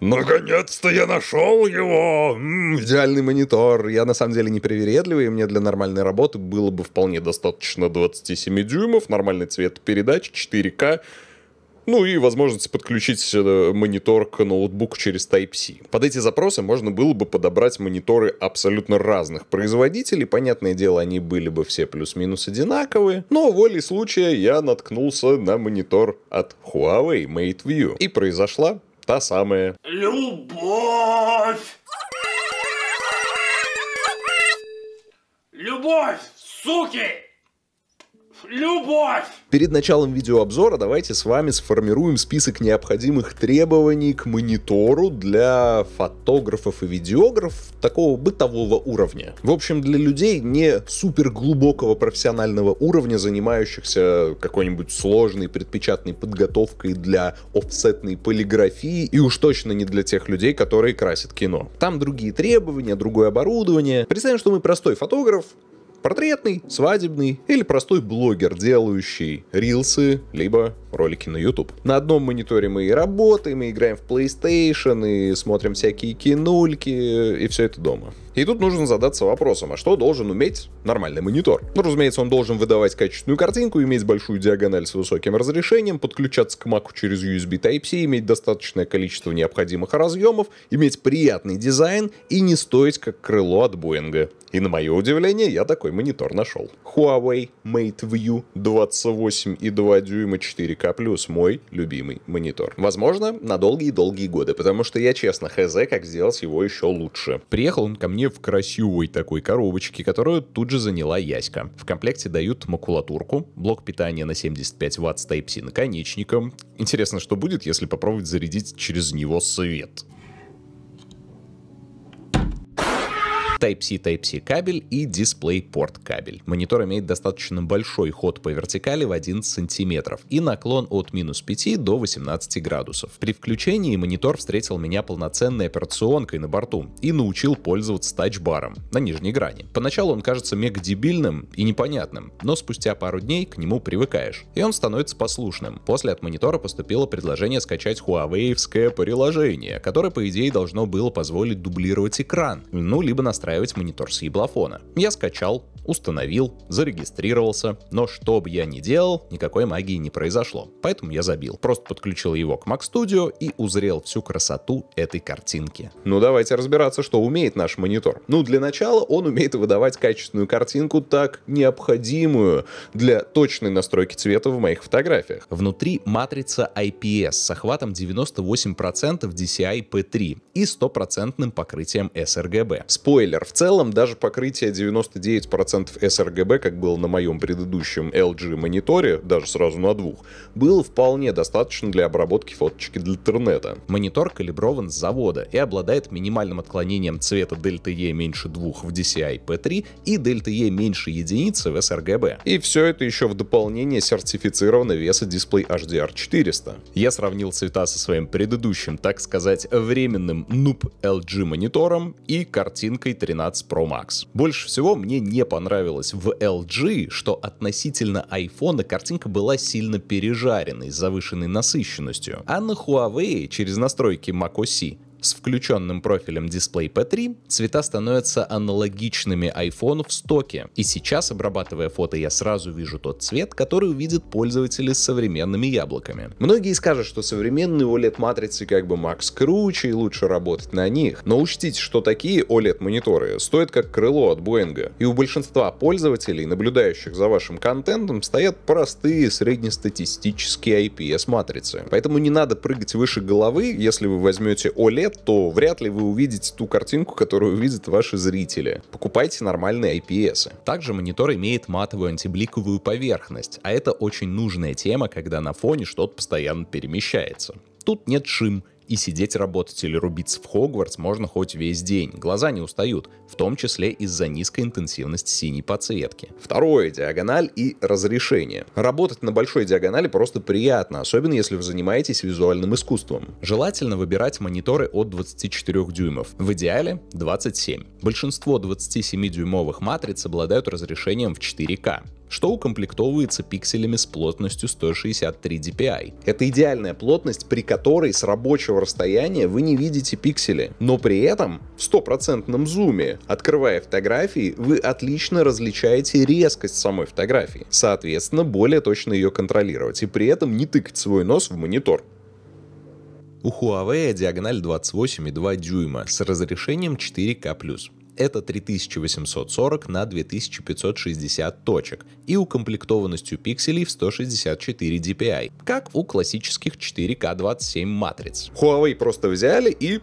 Ну, Наконец-то я нашел его! М-м, идеальный монитор. Я на самом деле не привередливый, мне для нормальной работы было бы вполне достаточно 27 дюймов, нормальный цвет передач, 4К, ну и возможность подключить э, монитор к ноутбуку через Type-C. Под эти запросы можно было бы подобрать мониторы абсолютно разных производителей. Понятное дело, они были бы все плюс-минус одинаковые. Но волей случая я наткнулся на монитор от Huawei Mate View. И произошла Та самая. Любовь! Любовь, суки! Любовь! Перед началом видеообзора давайте с вами сформируем список необходимых требований к монитору для фотографов и видеографов такого бытового уровня. В общем, для людей не супер глубокого профессионального уровня, занимающихся какой-нибудь сложной предпечатной подготовкой для офсетной полиграфии, и уж точно не для тех людей, которые красят кино. Там другие требования, другое оборудование. Представим, что мы простой фотограф, Портретный, свадебный или простой блогер, делающий рилсы, либо ролики на YouTube. На одном мониторе мы и работаем, и играем в PlayStation, и смотрим всякие кинульки, и все это дома. И тут нужно задаться вопросом, а что должен уметь нормальный монитор? Ну, разумеется, он должен выдавать качественную картинку, иметь большую диагональ с высоким разрешением, подключаться к Mac через USB Type-C, иметь достаточное количество необходимых разъемов, иметь приятный дизайн и не стоить как крыло от Боинга. И на мое удивление, я такой монитор нашел. Huawei Mate View 28,2 дюйма 4 4К+, мой любимый монитор. Возможно, на долгие-долгие годы, потому что я, честно, хз, как сделать его еще лучше. Приехал он ко мне в красивой такой коробочке, которую тут же заняла Яська. В комплекте дают макулатурку, блок питания на 75 Вт с Type-C наконечником. Интересно, что будет, если попробовать зарядить через него свет? Type-C Type-C кабель и DisplayPort кабель. Монитор имеет достаточно большой ход по вертикали в 11 сантиметров и наклон от минус 5 до 18 градусов. При включении монитор встретил меня полноценной операционкой на борту и научил пользоваться тачбаром на нижней грани. Поначалу он кажется мег дебильным и непонятным, но спустя пару дней к нему привыкаешь, и он становится послушным. После от монитора поступило предложение скачать Huawei приложение, которое, по идее, должно было позволить дублировать экран, ну, либо настраивать настраивать монитор с еблофона. Я скачал, установил, зарегистрировался, но что бы я ни делал, никакой магии не произошло. Поэтому я забил. Просто подключил его к Mac Studio и узрел всю красоту этой картинки. Ну давайте разбираться, что умеет наш монитор. Ну для начала он умеет выдавать качественную картинку так необходимую для точной настройки цвета в моих фотографиях. Внутри матрица IPS с охватом 98% DCI-P3 и 100% покрытием sRGB. Спойлер, ЛДР. В целом, даже покрытие 99% sRGB, как было на моем предыдущем LG мониторе, даже сразу на двух, было вполне достаточно для обработки фоточки для интернета. Монитор калиброван с завода и обладает минимальным отклонением цвета DLTE меньше 2 в DCI P3 и DLTE меньше единицы в sRGB. И все это еще в дополнение сертифицировано веса дисплей HDR400. Я сравнил цвета со своим предыдущим, так сказать, временным NUP LG монитором и картинкой 3 13 Pro Max. Больше всего мне не понравилось в LG, что относительно iPhone картинка была сильно пережаренной с завышенной насыщенностью, а на Huawei через настройки macOS с включенным профилем Display P3 цвета становятся аналогичными iPhone в стоке, и сейчас, обрабатывая фото, я сразу вижу тот цвет, который увидят пользователи с современными яблоками. Многие скажут, что современные OLED-матрицы как бы макс круче и лучше работать на них, но учтите, что такие OLED-мониторы стоят как крыло от Боинга, и у большинства пользователей, наблюдающих за вашим контентом, стоят простые среднестатистические IPS-матрицы. Поэтому не надо прыгать выше головы, если вы возьмете OLED нет, то вряд ли вы увидите ту картинку, которую увидят ваши зрители. Покупайте нормальные IPS. Также монитор имеет матовую антибликовую поверхность, а это очень нужная тема, когда на фоне что-то постоянно перемещается. Тут нет шим, и сидеть работать или рубиться в Хогвартс можно хоть весь день, глаза не устают, в том числе из-за низкой интенсивности синей подсветки. Второе, диагональ и разрешение. Работать на большой диагонали просто приятно, особенно если вы занимаетесь визуальным искусством. Желательно выбирать мониторы от 24 дюймов, в идеале 27. Большинство 27-дюймовых матриц обладают разрешением в 4К что укомплектовывается пикселями с плотностью 163 dpi. Это идеальная плотность, при которой с рабочего расстояния вы не видите пиксели, но при этом в стопроцентном зуме, открывая фотографии, вы отлично различаете резкость самой фотографии, соответственно, более точно ее контролировать и при этом не тыкать свой нос в монитор. У Huawei диагональ 28,2 дюйма с разрешением 4К+ это 3840 на 2560 точек и укомплектованностью пикселей в 164 DPI, как у классических 4K27 матриц. Huawei просто взяли и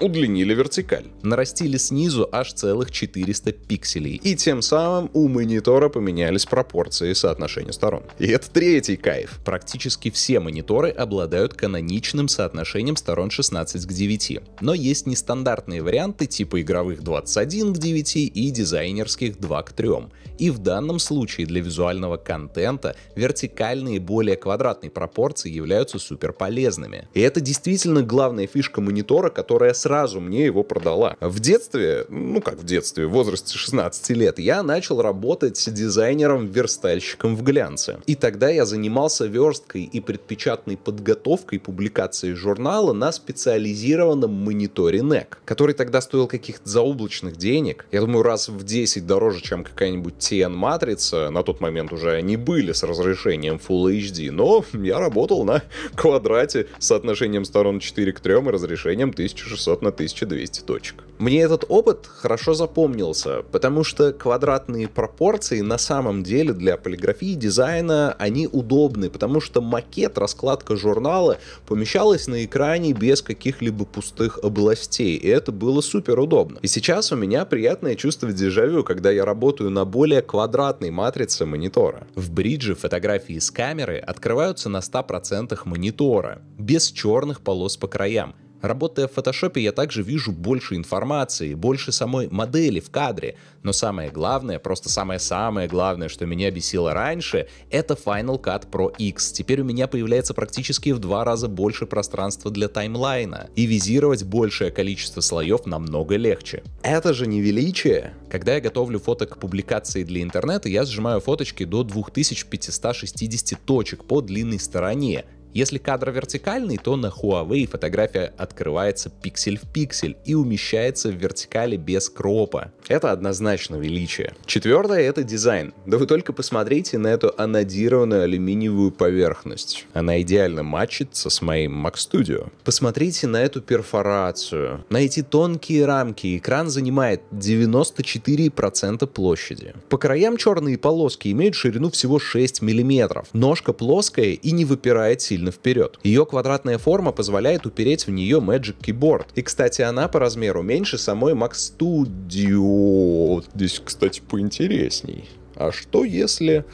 удлинили вертикаль. Нарастили снизу аж целых 400 пикселей. И тем самым у монитора поменялись пропорции соотношения сторон. И это третий кайф. Практически все мониторы обладают каноничным соотношением сторон 16 к 9. Но есть нестандартные варианты типа игровых 21 к 9 и дизайнерских 2 к 3. И в данном случае для визуального контента вертикальные более квадратные пропорции являются супер полезными. И это действительно главная фишка монитора, которая сразу мне его продала. В детстве, ну как в детстве, в возрасте 16 лет, я начал работать дизайнером-верстальщиком в глянце. И тогда я занимался версткой и предпечатной подготовкой публикации журнала на специализированном мониторе NEC, который тогда стоил каких-то заоблачных денег. Я думаю, раз в 10 дороже, чем какая-нибудь TN-матрица. На тот момент уже они были с разрешением Full HD, но я работал на квадрате с соотношением сторон 4 к 3 и разрешением 1600 800 на 1200 точек. Мне этот опыт хорошо запомнился, потому что квадратные пропорции на самом деле для полиграфии дизайна они удобны, потому что макет, раскладка журнала помещалась на экране без каких-либо пустых областей, и это было супер удобно. И сейчас у меня приятное чувство дежавю, когда я работаю на более квадратной матрице монитора. В бридже фотографии с камеры открываются на 100% монитора, без черных полос по краям, Работая в фотошопе, я также вижу больше информации, больше самой модели в кадре. Но самое главное, просто самое-самое главное, что меня бесило раньше, это Final Cut Pro X. Теперь у меня появляется практически в два раза больше пространства для таймлайна. И визировать большее количество слоев намного легче. Это же не величие! Когда я готовлю фото к публикации для интернета, я сжимаю фоточки до 2560 точек по длинной стороне. Если кадр вертикальный, то на Huawei фотография открывается пиксель в пиксель и умещается в вертикали без кропа. Это однозначно величие. Четвертое — это дизайн. Да вы только посмотрите на эту анодированную алюминиевую поверхность. Она идеально матчится с моим Mac Studio. Посмотрите на эту перфорацию, на эти тонкие рамки. Экран занимает 94% площади. По краям черные полоски имеют ширину всего 6 мм. Ножка плоская и не выпирает сильно вперед. Ее квадратная форма позволяет упереть в нее Magic Keyboard. И, кстати, она по размеру меньше самой Mac Studio вот здесь, кстати, поинтересней. А что если...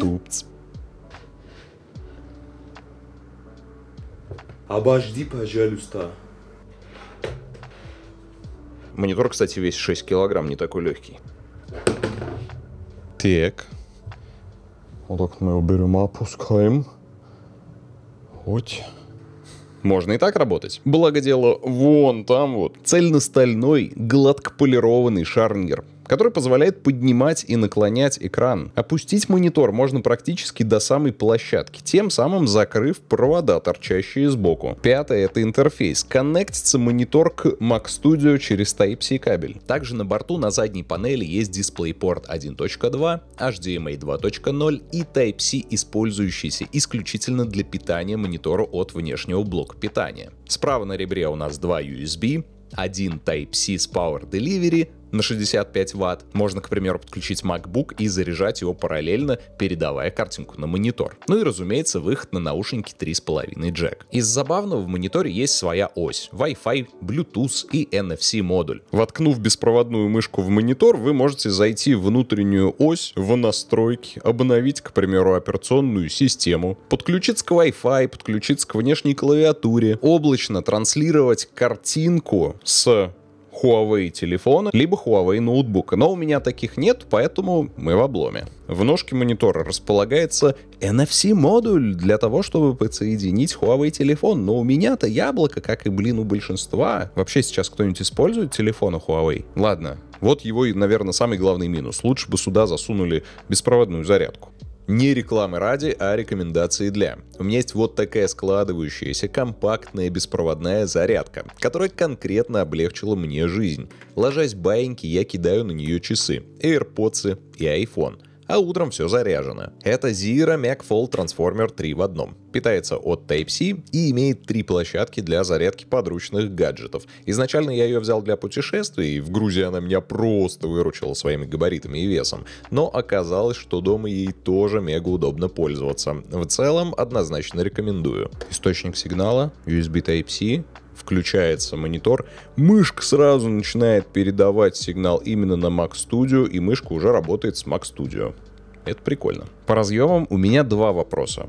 Тупц. Обожди, пожалуйста. Монитор, кстати, весит 6 килограмм, не такой легкий. Так. Вот так мы его берем, опускаем. Вот. Можно и так работать. Благо дело вон там вот. Цельностальной, гладко полированный шарнингер который позволяет поднимать и наклонять экран. Опустить монитор можно практически до самой площадки, тем самым закрыв провода, торчащие сбоку. Пятое — это интерфейс. Коннектится монитор к Mac Studio через Type-C кабель. Также на борту на задней панели есть DisplayPort 1.2, HDMI 2.0 и Type-C, использующийся исключительно для питания монитора от внешнего блока питания. Справа на ребре у нас два USB, один Type-C с Power Delivery, на 65 ватт. Можно, к примеру, подключить MacBook и заряжать его параллельно, передавая картинку на монитор. Ну и, разумеется, выход на наушники 3.5 джек. Из забавного в мониторе есть своя ось — Wi-Fi, Bluetooth и NFC модуль. Воткнув беспроводную мышку в монитор, вы можете зайти в внутреннюю ось, в настройки, обновить, к примеру, операционную систему, подключиться к Wi-Fi, подключиться к внешней клавиатуре, облачно транслировать картинку с Huawei телефона, либо Huawei ноутбука. Но у меня таких нет, поэтому мы в обломе. В ножке монитора располагается NFC-модуль для того, чтобы подсоединить Huawei телефон. Но у меня-то яблоко, как и, блин, у большинства. Вообще сейчас кто-нибудь использует телефоны Huawei? Ладно, вот его, наверное, самый главный минус. Лучше бы сюда засунули беспроводную зарядку. Не рекламы ради, а рекомендации для. У меня есть вот такая складывающаяся компактная беспроводная зарядка, которая конкретно облегчила мне жизнь. Ложась баиньки, я кидаю на нее часы, AirPods и iPhone – а утром все заряжено. Это Zira MacFall Transformer 3 в одном. Питается от Type-C и имеет три площадки для зарядки подручных гаджетов. Изначально я ее взял для путешествий, и в Грузии она меня просто выручила своими габаритами и весом, но оказалось, что дома ей тоже мега удобно пользоваться. В целом, однозначно рекомендую. Источник сигнала, USB Type-C, включается монитор, мышка сразу начинает передавать сигнал именно на Mac Studio, и мышка уже работает с Mac Studio. Это прикольно. По разъемам у меня два вопроса.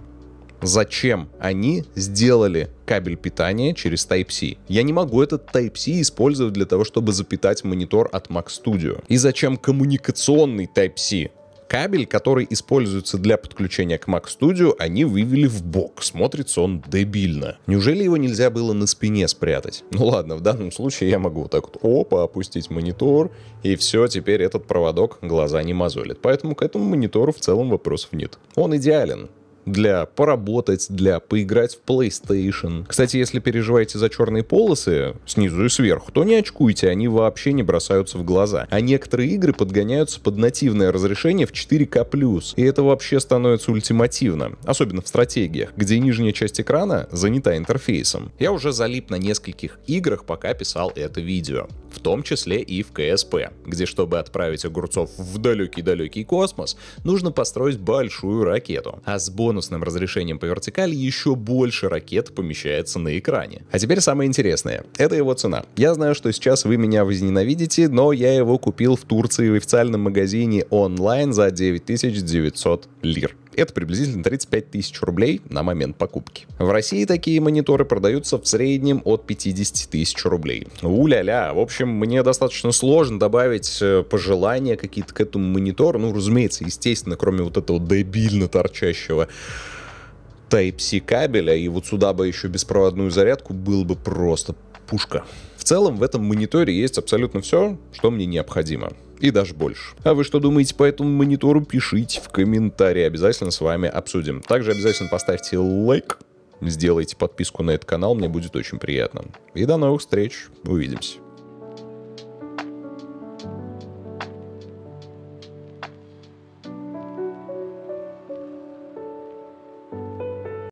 Зачем они сделали кабель питания через Type-C? Я не могу этот Type-C использовать для того, чтобы запитать монитор от Mac Studio. И зачем коммуникационный Type-C? Кабель, который используется для подключения к Mac Studio, они вывели в бок. Смотрится он дебильно. Неужели его нельзя было на спине спрятать? Ну ладно, в данном случае я могу вот так вот опа опустить монитор, и все, теперь этот проводок глаза не мозолит. Поэтому к этому монитору в целом вопросов нет. Он идеален для поработать, для поиграть в PlayStation. Кстати, если переживаете за черные полосы снизу и сверху, то не очкуйте, они вообще не бросаются в глаза. А некоторые игры подгоняются под нативное разрешение в 4К+, и это вообще становится ультимативно, особенно в стратегиях, где нижняя часть экрана занята интерфейсом. Я уже залип на нескольких играх, пока писал это видео, в том числе и в КСП, где чтобы отправить огурцов в далекий-далекий космос, нужно построить большую ракету. А с сбон конусным разрешением по вертикали еще больше ракет помещается на экране. А теперь самое интересное. Это его цена. Я знаю, что сейчас вы меня возненавидите, но я его купил в Турции в официальном магазине онлайн за 9900 лир. Это приблизительно 35 тысяч рублей на момент покупки. В России такие мониторы продаются в среднем от 50 тысяч рублей. у ля В общем, мне достаточно сложно добавить э, пожелания какие-то к этому монитору. Ну, разумеется, естественно, кроме вот этого дебильно торчащего Type-C кабеля, и вот сюда бы еще беспроводную зарядку, было бы просто пушка. В целом в этом мониторе есть абсолютно все, что мне необходимо и даже больше. А вы что думаете по этому монитору, пишите в комментарии, обязательно с вами обсудим. Также обязательно поставьте лайк, сделайте подписку на этот канал, мне будет очень приятно. И до новых встреч, увидимся.